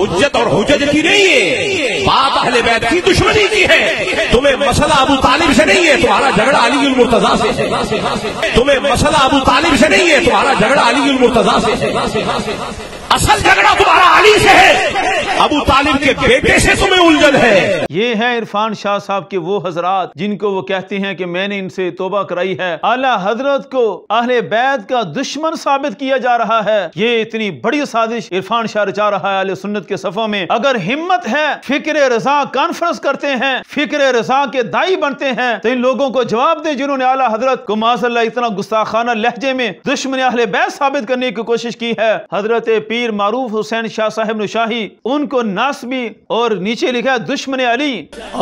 हुज्जत और हुजत की नहीं है बात अहले बैत की दुश्मनी की है तुम्हें मसला अबू तालिब से नहीं है तुम्हारा झगड़ा अली मुर्तजा से तुम्हें मसला अबू तालिब से नहीं है तुम्हारा झगड़ा अली मुर्तजा से असल झगड़ा तुम्हारा अली से है अबू तालिब के बेटे से तुम्हें उलझन है ये है इरफान शाह साहब के वो हजरात जिनको वो कहते हैं कि मैंने इनसे तोबा कराई है आला हजरत को अहले बैत का दुश्मन साबित किया जा रहा है ये इतनी बड़ी साजिश इरफान शाह रचा रहा है अले सुन्नत के सफों में अगर हिम्मत है फिक्र रजा कॉन्फ्रेंस करते हैं फिक्र रजा के दाई बनते हैं तो इन लोगों को जवाब दे जिन्होंने आला हजरत को माजल्ला इतना गुस्ताखाना लहजे में दुश्मन अहले बैत साबित करने की कोशिश की है हजरत पी पीर मारूफ हुसैन शाह साहेब नुशाही उनको नासबी और नीचे लिखा दुश्मन अली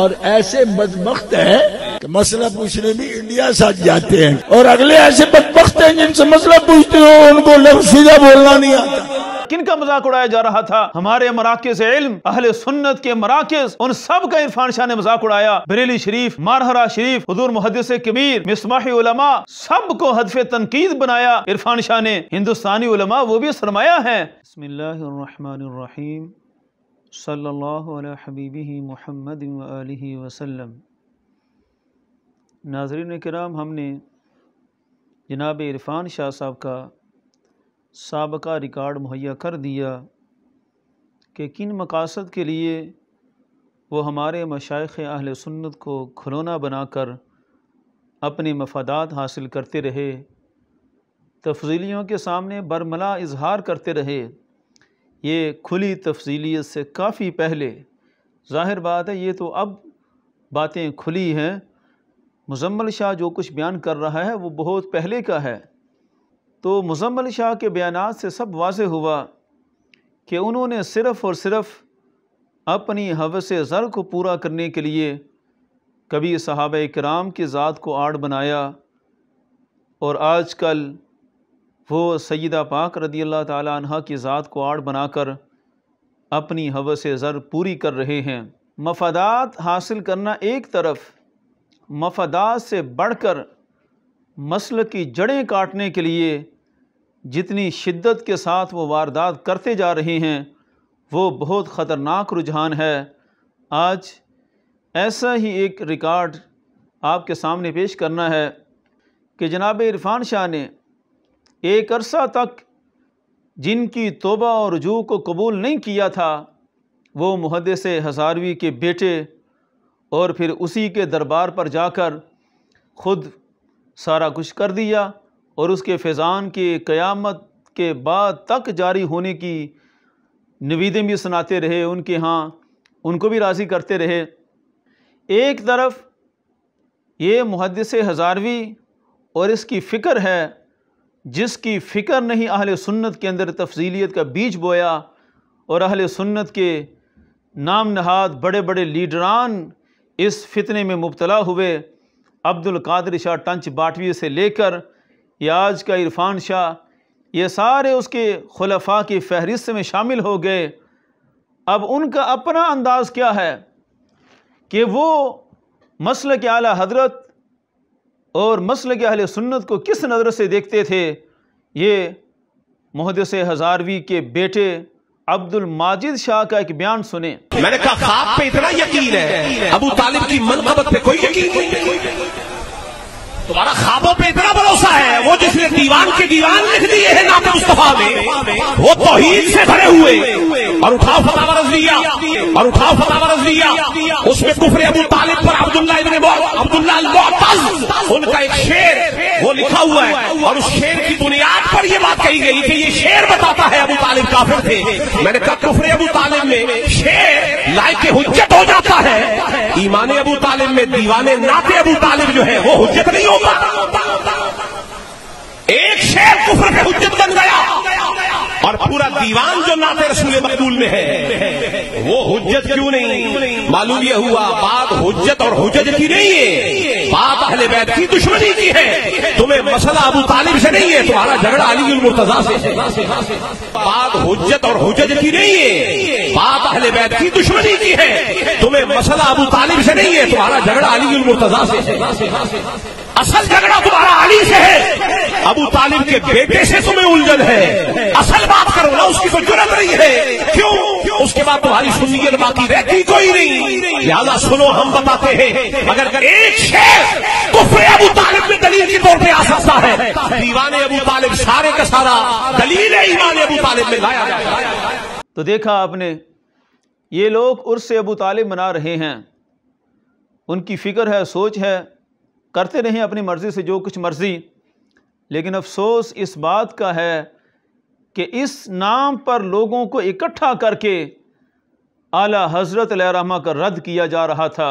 और ऐसे बदबخت है कि मसला पूछने भी इंडिया साथ जाते हैं और अगले ऐसे बदबخت है जिनसे मसला पूछते हो उनको लफ्ज सीधा बोलना नहीं आता किन का मजाक उड़ाया जा रहा था हमारे मराकज इल्म अहल सुन्नत के मराकज उन सब का इरफान शाह ने मजाक उड़ाया बरेली शरीफ मारहरा शरीफ हजूर मुहदस कबीर मिसमाही सब को हदफ तनकीद बनाया इरफान शाह ने हिंदुस्तानी उलमा वो भी सरमाया है बसमीम सल्ला वसलम नाजरीन कराम हमने जनाब इरफान शाह साहब का सबका रिकॉर्ड मुहैया कर दिया कि किन मकासद के लिए वो हमारे मशाइ अहल सुन्नत को खिलौना बनाकर अपने मफादात हासिल करते रहे तफजीलियों के सामने बरमला इजहार करते रहे ये खुली तफजीलियत से काफ़ी पहले ज़ाहिर बात है ये तो अब बातें खुली हैं मुजम्मल शाह जो कुछ बयान कर रहा है वो बहुत पहले का है तो मुजम्मल शाह के बयान से सब वाज हुआ कि उन्होंने सिर्फ़ और सिर्फ़ अपनी हवस ज़र को पूरा करने के लिए कभी सहाब कराम की ज़ात को आड़ बनाया और आज कल वो सईदा पाक रदी अल्लाह तह की ज़ात को आड़ बनाकर अपनी हवस ज़र पूरी कर रहे हैं मफादात हासिल करना एक तरफ़ मफादात से बढ़कर मसल की जड़ें काटने के लिए जितनी शिद्दत के साथ वो वारदात करते जा रहे हैं वो बहुत ख़तरनाक रुझान है आज ऐसा ही एक रिकॉर्ड आपके सामने पेश करना है कि जनाब इरफान शाह ने एक अरसा तक जिनकी तोबा और रजू को कबूल नहीं किया था वो मुहदस हजारवी के बेटे और फिर उसी के दरबार पर जाकर ख़ुद सारा कुछ कर दिया और उसके फैज़ान के क़यामत के बाद तक जारी होने की नवीदें भी सुनाते रहे उनके यहाँ उनको भी राज़ी करते रहे एक तरफ ये मुहदस हज़ारवी और इसकी फ़िक्र है जिसकी फ़िक्र नहीं अहल सुन्नत के अंदर तफजीलियत का बीज बोया और अहल सुन्नत के नाम नहाद बड़े बड़े लीडरान इस फितने में मुबतला हुए अब्दुल कादिर शाह टंच बाटवी से लेकर याज का इरफान शाह ये सारे उसके खलफा की फहरिस्त में शामिल हो गए अब उनका अपना अंदाज़ क्या है कि वो मसल के आला हजरत और मसल के अहल सुन्नत को किस नज़र से देखते थे ये महदस हज़ारवी के बेटे अब्दुल माजिद शाह का एक बयान सुने मैंने कहा खाब पे इतना यकीन है अबू तालिब की मनकबत पे कोई यकीन नहीं तुम्हारा खाबों पे इतना भरोसा है वो जिसने दीवान के दीवान लिख दिए हैं नाम मुस्तफा में वो तो से भरे हुए और उठाओ फतावर लिया और उठाओ फतावर लिया उसमें कुफरे अबू तालिब पर अब्दुल्ला अब्दुल्ला उनका एक शेर वो लिखा हुआ है और उस शेर कही गई कि ये शेर बताता है अबू तालिब काफिर थे मैंने कहा कुफरे अबू तालिब में शेर लायक हुज्जत हो जाता है ईमान अबू तालिब में दीवाने नाते अबू तालिब जो है वो हुज्जत नहीं होता एक शेर कुफर पे हुज्जत बन गया और पूरा दीवान जो नाते रसूल मकबूल में है वो हुज्जत क्यों नहीं मालूम यह हुआ बात हुज्जत और हुज्जत की नहीं है बात अहले बैत की दुश्मनी की है तुम्हें मसला अबू तालिब से नहीं है तुम्हारा झगड़ा अली मुर्तजा से है बात हुज्जत और हुज्जत की नहीं है बात अहले बैत की दुश्मनी की है तुम्हें मसला अबू तालिब से नहीं है तुम्हारा झगड़ा अली मुर्तजा से है असल झगड़ा तुम्हारा अली से है अबू तालिब के बेटे से तुम्हें उलझन है असल बात करो ना उसकी कोई जरूरत नहीं है क्यों उसके बाद तुम्हारी सुनियत बाकी रहती कोई नहीं लिहाजा सुनो हम बताते हैं अगर एक शेर तो फिर अबू तालिब में दलील के तौर पर आ सकता है दीवाने अबू तालिब सारे का सारा दलील ईमान अबू तालिब में लाया तो देखा आपने ये लोग उर्स अबू तालिब मना रहे हैं उनकी फ़िक्र है सोच है करते रहें अपनी मर्ज़ी से जो कुछ मर्ज़ी लेकिन अफसोस इस बात का है कि इस नाम पर लोगों को इकट्ठा करके आला हज़रत रहमा का रद्द किया जा रहा था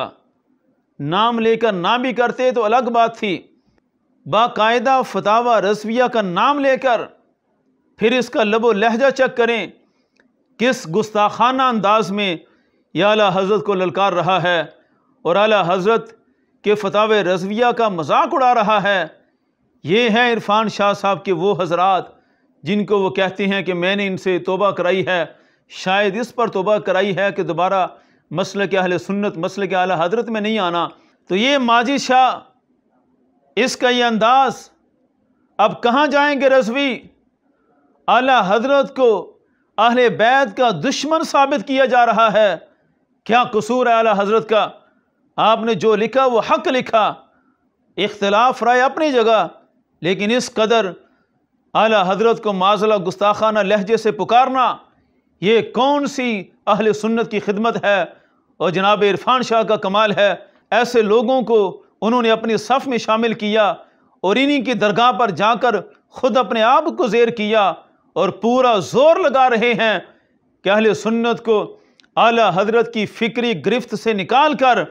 नाम लेकर ना भी करते तो अलग बात थी बाकायदा फतावा रसविया का नाम लेकर फिर इसका लबो लहजा चेक करें किस गुस्ताखाना अंदाज में यह आला हज़रत को ललकार रहा है और आला हज़रत के फताव रजविया का मजाक उड़ा रहा है ये हैं इरफान शाह साहब के वो हजरात जिनको वो कहते हैं कि मैंने इनसे तोबा कराई है शायद इस पर तोबा कराई है कि दोबारा मसल के अहल सुन्नत मसल के अल हजरत में नहीं आना तो ये माजी शाह इसका ये अंदाज अब कहाँ जाएंगे रजवी अला हजरत को अहल बैद का दुश्मन साबित किया जा रहा है क्या कसूर है अला हजरत का आपने जो लिखा वो हक लिखा इख्तलाफ राय अपनी जगह लेकिन इस कदर आला हजरत को माजला गुस्ताखाना लहजे से पुकारना ये कौन सी अहल सुन्नत की खिदमत है और जनाब इरफान शाह का कमाल है ऐसे लोगों को उन्होंने अपनी सफ़ में शामिल किया और इन्हीं की दरगाह पर जाकर खुद अपने आप को जेर किया और पूरा जोर लगा रहे हैं कि अहल सुन्नत को आला हजरत की फ़िक्री गिरफ्त से निकाल कर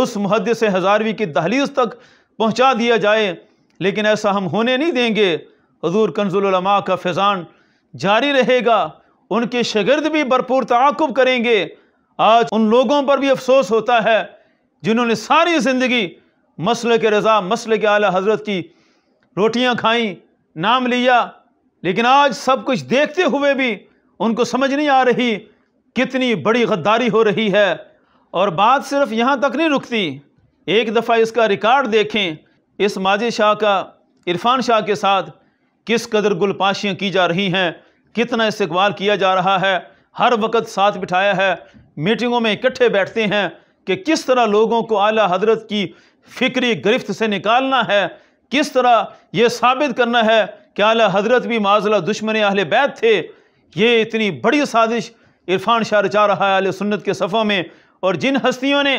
उस मुहद से हजारवी की दहलीज तक पहुँचा दिया जाए लेकिन ऐसा हम होने नहीं देंगे हजूर कंजुलमा का फैज़ान जारी रहेगा उनके शगर्द भी भरपूर तकब करेंगे आज उन लोगों पर भी अफसोस होता है जिन्होंने सारी ज़िंदगी मसल के रज़ा मसल के आला हजरत की रोटियां खाई नाम लिया लेकिन आज सब कुछ देखते हुए भी उनको समझ नहीं आ रही कितनी बड़ी गद्दारी हो रही है और बात सिर्फ यहाँ तक नहीं रुकती एक दफ़ा इसका रिकॉर्ड देखें इस माजे शाह का इरफान शाह के साथ किस कदर गुलपाशियाँ की जा रही हैं कितना इस्तबाल किया जा रहा है हर वक्त साथ बिठाया है मीटिंगों में इकट्ठे बैठते हैं कि किस तरह लोगों को आला हजरत की फ़िक्री गिरफ्त से निकालना है किस तरह ये साबित करना है कि आला हजरत भी माजला दुश्मन अहल बैत थे ये इतनी बड़ी साजिश इरफान शाह रचा रहा है आल सुन्नत के सफ़ों में और जिन हस्तियों ने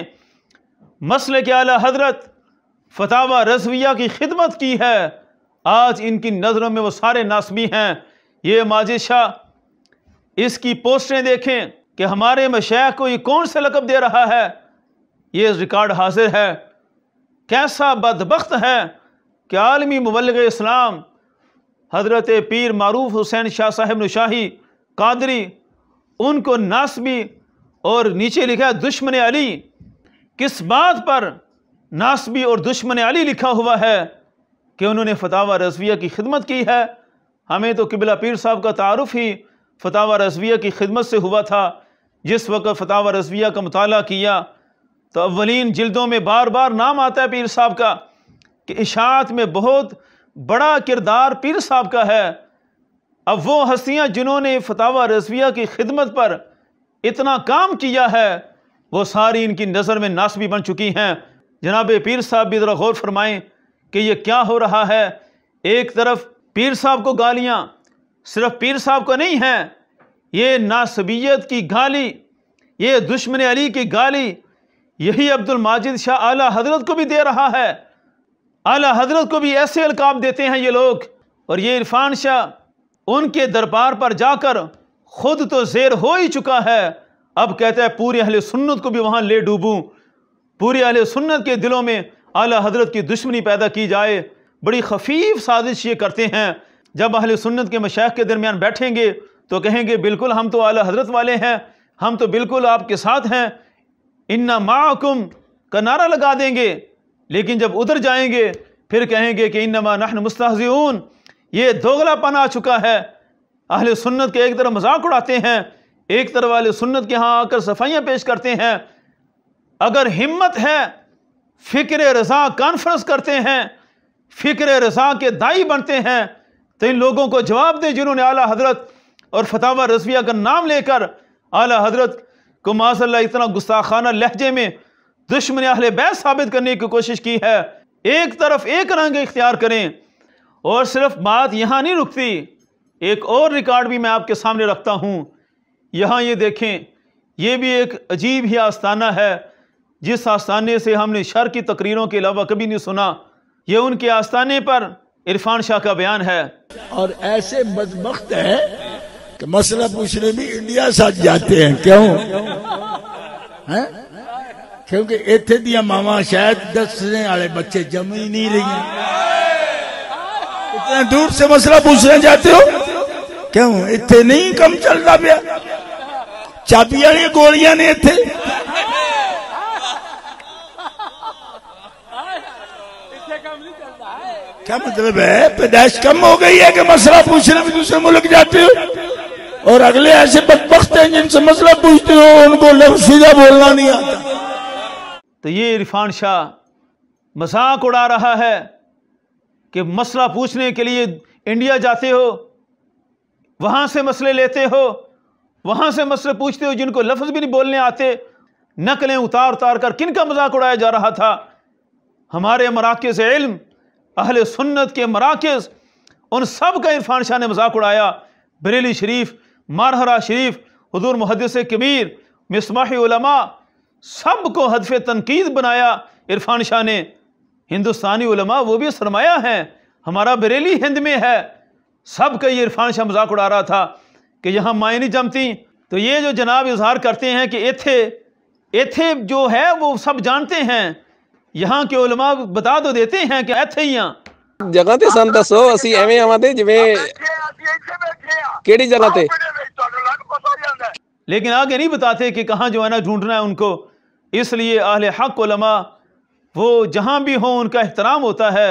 मसल के आला हजरत फतावा रसविया की खिदमत की है आज इनकी नज़रों में वो सारे नासमी हैं ये माजिशा इसकी पोस्टें देखें कि हमारे मशैक को ये कौन सा लकब दे रहा है ये रिकॉर्ड हाजिर है कैसा बदबخت है कि आलमी मबलग इस्लाम हजरत पीर मरूफ हुसैन शाह साहब नशाही कादरी उनको नासमी और नीचे लिखा दुश्मन अली किस बात पर नासबी और दुश्मन अली लिखा हुआ है कि उन्होंने फतावा रजविया की खिदमत की है हमें तो किबला पीर साहब का तारफ़ ही फतावा रजविया की खिदमत से हुआ था जिस वक्त फतावा रजविया का मताल किया तो अवलिन जल्दों में बार बार नाम आता है पीर साहब का कि इशात में बहुत बड़ा किरदार पीर साहब का है अब वो हस्तियाँ जिन्होंने फतावा रजविया की खिदमत पर इतना काम किया है वो सारी इनकी नज़र में नासबी बन चुकी हैं जनाब पीर साहब भी ज़रा गौर फरमाएँ कि यह क्या हो रहा है एक तरफ पीर साहब को गालियाँ सिर्फ पीर साहब को नहीं है ये नासबियत की गाली ये दुश्मन अली की गाली यही अब्दुल माजिद शाह आला हजरत को भी दे रहा है आला हजरत को भी ऐसे अलकाम देते हैं ये लोग और ये इरफान शाह उनके दरबार पर जाकर खुद तो जेर हो ही चुका है अब कहते हैं पूरे अहले सुन्नत को भी वहाँ ले डूबूँ पूरी अहल सुन्नत के दिलों में अली हजरत की दुश्मनी पैदा की जाए बड़ी खफीफ साजिश ये करते हैं जब अहल सुन्नत के मशाख के दरमियान बैठेंगे तो कहेंगे बिल्कुल हम तो अली हजरत वाले हैं हम तो बिल्कुल आपके साथ हैं इन्ना माकुम का नारा लगा देंगे लेकिन जब उधर जाएंगे फिर कहेंगे कि मा नहन मुस्तून ये दोगलापन आ चुका है अहल सुन्नत के एक तरफ मजाक उड़ाते हैं एक तरफ अहल सुन्नत के यहाँ आकर सफाइयाँ पेश करते हैं अगर हिम्मत है फ़िक्र रजा कॉन्फ्रेंस करते हैं फ़िक्र रजा के दाई बनते हैं तो इन लोगों को जवाब दें जिन्होंने आला हजरत और फतावा रसविया का नाम लेकर आला हजरत को माशा इतना गुस्ताखाना लहजे में दुश्मन अहल बैस साबित करने की कोशिश की है एक तरफ एक रंग इख्तियार करें और सिर्फ बात यहाँ नहीं रुकती एक और रिकॉर्ड भी मैं आपके सामने रखता हूँ यहाँ ये देखें ये भी एक अजीब ही आस्थाना है जिस आस्थाने से हमने शर की तकरीरों के अलावा कभी नहीं सुना ये उनके आस्थाने पर इरफान शाह का बयान है और ऐसे बदबख्त है कि मसला पूछने भी इंडिया साथ जाते हैं क्यों है? क्योंकि इतने दिया मामा शायद दसने वाले बच्चे जम ही नहीं रही इतना दूर से मसला पूछने जाते हो क्यों इतने नहीं कम चल रहा चाबिया गोलियां ने इतने क्या मतलब है पैदाइश कम हो गई है कि मसला पूछने में दूसरे मुल्क जाते हो और अगले ऐसे बदबख्त हैं जिनसे मसला पूछते हो उनको लफ्ज सीधा बोलना नहीं आता तो ये इरफान शाह मजाक उड़ा रहा है कि मसला पूछने के लिए इंडिया जाते हो वहां से मसले लेते हो वहां से मसले पूछते हो जिनको लफ्ज़ भी नहीं बोलने आते नकलें उतार उतार कर किन का मजाक उड़ाया जा रहा था हमारे मराक़े से इल्म अहल सुन्नत के मराकज़ उन सब का इरफान शाह ने मजाक उड़ाया बरेली शरीफ मारहरा शरीफ हजूर मुहदस कबीर मसमाहीमा सब को हदफ तनकीद बनाया इरफान शाह ने हिंदुस्तानी वो भी सरमाया है हमारा बरेली हिंद में है सब का ये इरफान शाह मजाक उड़ा रहा था कि यहाँ माए नहीं जमती तो ये जो जनाब इजहार करते हैं कि इथे इथे जो है वो सब जानते हैं यहाँ के उलमा ਬਤਾ ਦੋ ਦੇਤੇ ਹੈ ਕਿ ਇੱਥੇ ਹੀ ਆ ਜਗ੍ਹਾ ਤੇ ਸਾਨੂੰ ਦੱਸੋ ਅਸੀਂ ਐਵੇਂ ਆਵਾਂਦੇ ਜਿਵੇਂ ਕਿਹੜੀ ਜਗ੍ਹਾ ਤੇ लेकिन आगे नहीं बताते कि कहाँ जो है ना ढूंढना है उनको इसलिए अहल हक उलमा वो जहाँ भी हों उनका एहतराम होता है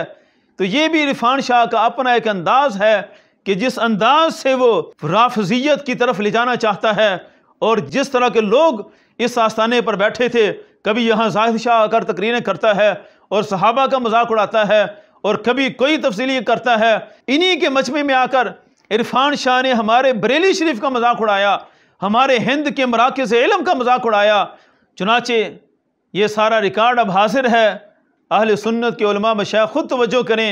तो ये भी इरफान शाह का अपना एक अंदाज़ है कि जिस अंदाज से वो राफजियत की तरफ ले जाना चाहता है और जिस तरह के लोग इस आस्थाने पर बैठे थे कभी यहाँ जाहिर शाह आकर तकरीरें करता है और सहाबा का मजाक उड़ाता है और कभी कोई तफसीली करता है इन्हीं के मचमे में आकर इरफान शाह ने हमारे बरेली शरीफ का मजाक उड़ाया हमारे हिंद के मराक़े से इलम का मजाक उड़ाया चुनाचे ये सारा रिकॉर्ड अब हाजिर है अहल सुन्नत के उलमा मशाह खुद तोज्जो करें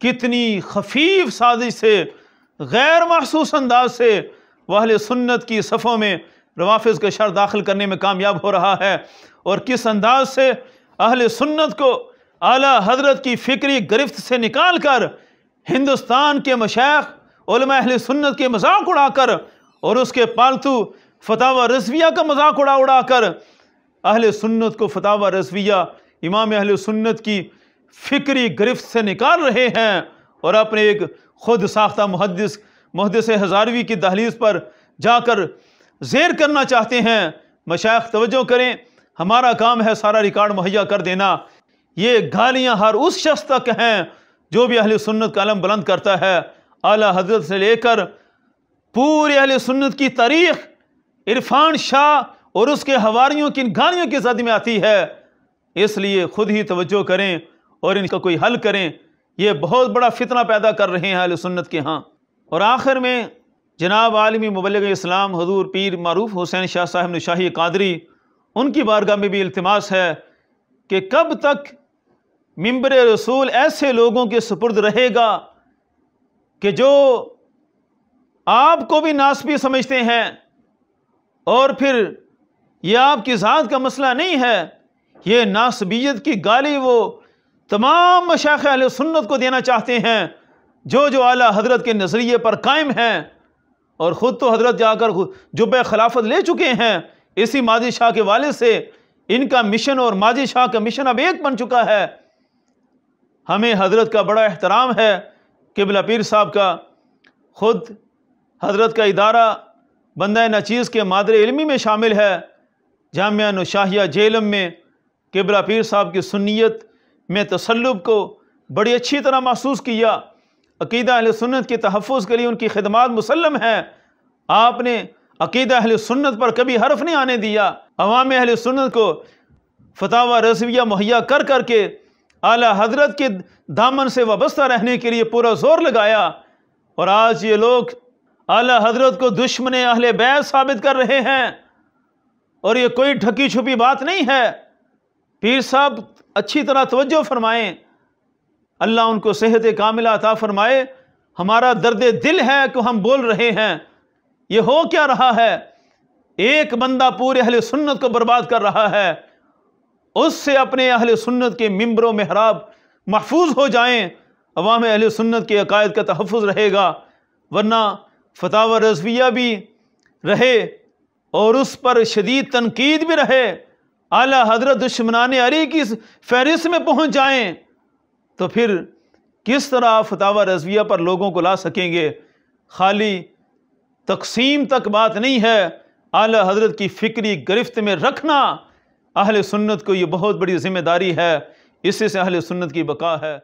कितनी खफीफ साजिश से गैर महसूस अंदाज से वहल सुन्नत की सफ़ों में रवाफ़ का शर दाखिल करने में कामयाब हो रहा है और किस अंदाज से अहल सुन्नत को आला हजरत की फ़िक्री गिरफ्त से निकाल कर हिंदुस्तान के मशाख अहल सुन्नत के मजाक उड़ाकर और उसके पालतू फतावा रसविया का मजाक उड़ा उड़ा कर अहल सुन्नत को फतावा रसविया इमाम अहल सुन्नत की फ़िक्री गिरफ्त से निकाल रहे हैं और अपने एक खुद साख्ता मुहदस मुहदस हज़ारवी की दहलीज पर जाकर जेर करना चाहते हैं मशाख तवज्जो करें हमारा काम है सारा रिकॉर्ड मुहैया कर देना ये गालियाँ हर उस शख्स तक हैं जो भी अहल सुन्नत का आलम बुलंद करता है आला हजरत से लेकर पूरे अहल सुन्नत की तारीख इरफान शाह और उसके हवारियों की गालियों के जद में आती है इसलिए खुद ही तवज्जो करें और इनका कोई हल करें ये बहुत बड़ा फितना पैदा कर रहे हैं अहल सुन्नत के यहाँ और आखिर में जनाब आलमी मबलग इस्लाम हजूर पीर मरूफ हुसैन शाह साहब शाही कादरी उनकी बारगाह में भी अल्तमास है कि कब तक मम्बर रसूल ऐसे लोगों के सुपुर्द रहेगा कि जो आपको भी नासबी समझते हैं और फिर यह आपकी ज़ात का मसला नहीं है ये नासबियत की गाली वो तमाम मशाख सुन्नत को देना चाहते हैं जो जो आला हजरत के नज़रिए पर कायम हैं और ख़ुद तो हजरत जाकर जुब खिलाफत ले चुके हैं इसी माजी शाह के वाले से इनका मिशन और माजी शाह का मिशन अब एक बन चुका है हमें हजरत का बड़ा एहतराम है किबला पीर साहब का ख़ुद हजरत का इदारा बंदा नचीज़ के मादर इलमी में शामिल है जामिया नशाहिया जेलम में किबला पीर साहब की सुनीत में तसलुब को बड़ी अच्छी तरह महसूस किया अकीदा अहल सुन्नत के तहफ़ के लिए उनकी खिदमत मुसलम है आपने अकीदा अहल सुन्नत पर कभी हरफ नहीं आने दिया अवाम अहल सुन्नत को फतावा रसविया मुहैया कर करके आला हजरत के दामन से वाबस्ता रहने के लिए पूरा ज़ोर लगाया और आज ये लोग आला हजरत को दुश्मन अहल बैत साबित कर रहे हैं और ये कोई ढकी छुपी बात नहीं है पीर साहब अच्छी तरह तवज्जो फरमाएं अल्लाह उनको सेहत कामिला अता फ़रमाए हमारा दर्द दिल है कि हम बोल रहे हैं ये हो क्या रहा है एक बंदा पूरे अहल सुन्नत को बर्बाद कर रहा है उससे अपने अहल सुन्नत के में हराब महफूज हो जाएँ अवाम अहल सुन्नत के अकायद का तहफ़ रहेगा वरना फ़ताव रजविया भी रहे और उस पर शदीद तनकीद भी रहे आला हजरत दुश्मनान अली की फहरिस्त में पहुँच जाएँ तो फिर किस तरह फतावा रजविया पर लोगों को ला सकेंगे खाली तकसीम तक बात नहीं है आला हजरत की फ़िक्री गिरफ्त में रखना अहल सुन्नत को ये बहुत बड़ी ज़िम्मेदारी है इससे से अहल सुन्नत की बका है